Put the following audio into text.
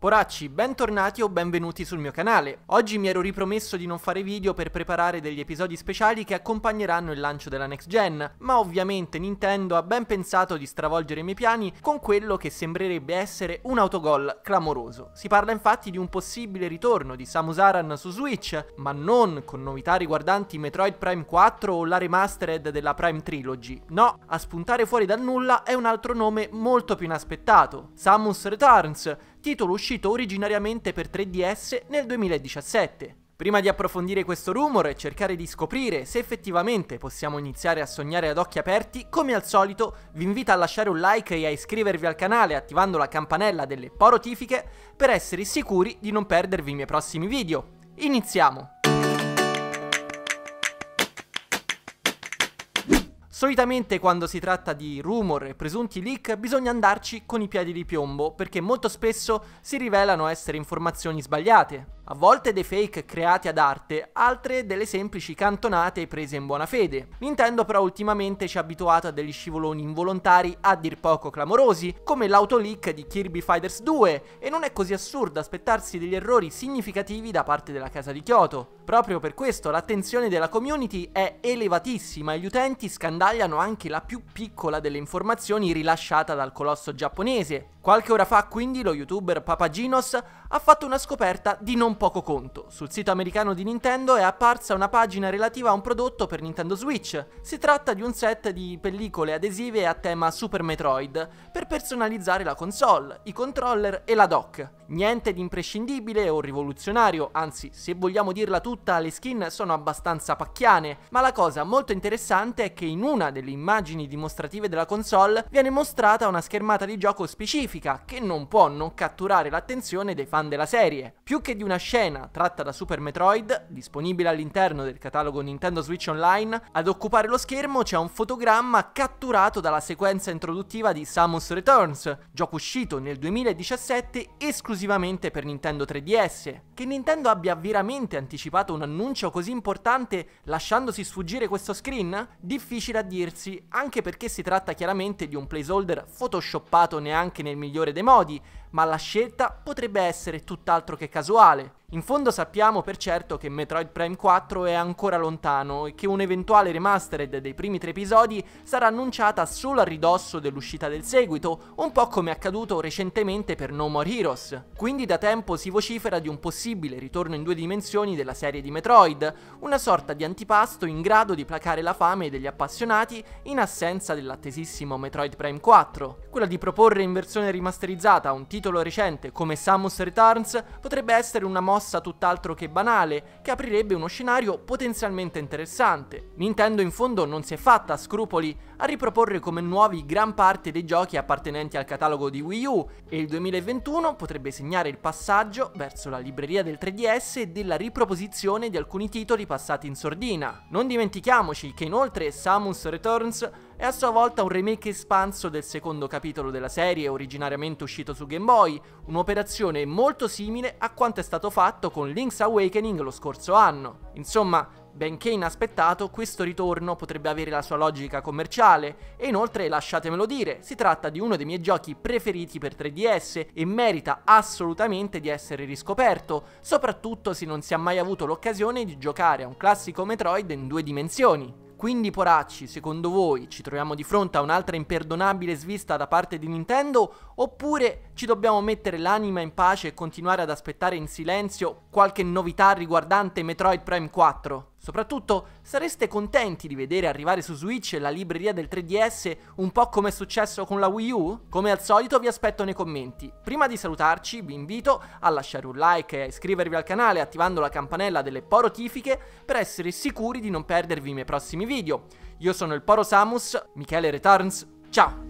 Poracci, bentornati o benvenuti sul mio canale. Oggi mi ero ripromesso di non fare video per preparare degli episodi speciali che accompagneranno il lancio della next gen, ma ovviamente Nintendo ha ben pensato di stravolgere i miei piani con quello che sembrerebbe essere un autogol clamoroso. Si parla infatti di un possibile ritorno di Samus Aran su Switch, ma non con novità riguardanti Metroid Prime 4 o la remastered della Prime Trilogy. No, a spuntare fuori dal nulla è un altro nome molto più inaspettato, Samus Returns, titolo uscito originariamente per 3DS nel 2017. Prima di approfondire questo rumor e cercare di scoprire se effettivamente possiamo iniziare a sognare ad occhi aperti, come al solito vi invito a lasciare un like e a iscrivervi al canale attivando la campanella delle porotifiche per essere sicuri di non perdervi i miei prossimi video. Iniziamo! Solitamente quando si tratta di rumor e presunti leak bisogna andarci con i piedi di piombo perché molto spesso si rivelano essere informazioni sbagliate a volte dei fake creati ad arte, altre delle semplici cantonate prese in buona fede. Nintendo però ultimamente ci ha abituato a degli scivoloni involontari a dir poco clamorosi, come l'autoleak di Kirby Fighters 2, e non è così assurdo aspettarsi degli errori significativi da parte della casa di Kyoto. Proprio per questo l'attenzione della community è elevatissima e gli utenti scandagliano anche la più piccola delle informazioni rilasciata dal colosso giapponese. Qualche ora fa quindi lo youtuber Papaginos ha fatto una scoperta di non poco conto. Sul sito americano di Nintendo è apparsa una pagina relativa a un prodotto per Nintendo Switch. Si tratta di un set di pellicole adesive a tema Super Metroid per personalizzare la console, i controller e la dock. Niente di imprescindibile o rivoluzionario, anzi, se vogliamo dirla tutta, le skin sono abbastanza pacchiane, ma la cosa molto interessante è che in una delle immagini dimostrative della console viene mostrata una schermata di gioco specifica che non può non catturare l'attenzione dei fan della serie. Più che di una scena scena tratta da Super Metroid, disponibile all'interno del catalogo Nintendo Switch Online, ad occupare lo schermo c'è un fotogramma catturato dalla sequenza introduttiva di Samus Returns, gioco uscito nel 2017 esclusivamente per Nintendo 3DS. Che Nintendo abbia veramente anticipato un annuncio così importante lasciandosi sfuggire questo screen? Difficile a dirsi, anche perché si tratta chiaramente di un placeholder photoshoppato neanche nel migliore dei modi, ma la scelta potrebbe essere tutt'altro che casuale. In fondo sappiamo per certo che Metroid Prime 4 è ancora lontano e che un'eventuale remastered dei primi tre episodi sarà annunciata solo a ridosso dell'uscita del seguito, un po' come accaduto recentemente per No More Heroes. Quindi da tempo si vocifera di un possibile ritorno in due dimensioni della serie di Metroid, una sorta di antipasto in grado di placare la fame degli appassionati in assenza dell'attesissimo Metroid Prime 4. Quella di proporre in versione rimasterizzata un titolo recente come Samus Returns potrebbe essere una mossa mossa tutt'altro che banale, che aprirebbe uno scenario potenzialmente interessante. Nintendo in fondo non si è fatta scrupoli a riproporre come nuovi gran parte dei giochi appartenenti al catalogo di Wii U e il 2021 potrebbe segnare il passaggio verso la libreria del 3DS e della riproposizione di alcuni titoli passati in sordina. Non dimentichiamoci che inoltre Samus Returns è a sua volta un remake espanso del secondo capitolo della serie, originariamente uscito su Game Boy, un'operazione molto simile a quanto è stato fatto con Link's Awakening lo scorso anno. Insomma, benché inaspettato, questo ritorno potrebbe avere la sua logica commerciale e inoltre, lasciatemelo dire, si tratta di uno dei miei giochi preferiti per 3DS e merita assolutamente di essere riscoperto, soprattutto se non si è mai avuto l'occasione di giocare a un classico Metroid in due dimensioni. Quindi poracci, secondo voi ci troviamo di fronte a un'altra imperdonabile svista da parte di Nintendo oppure ci dobbiamo mettere l'anima in pace e continuare ad aspettare in silenzio qualche novità riguardante Metroid Prime 4? Soprattutto sareste contenti di vedere arrivare su Switch la libreria del 3DS un po' come è successo con la Wii U? Come al solito vi aspetto nei commenti. Prima di salutarci vi invito a lasciare un like e a iscrivervi al canale attivando la campanella delle porotifiche per essere sicuri di non perdervi i miei prossimi video. Io sono il Poro Samus, Michele Returns, ciao!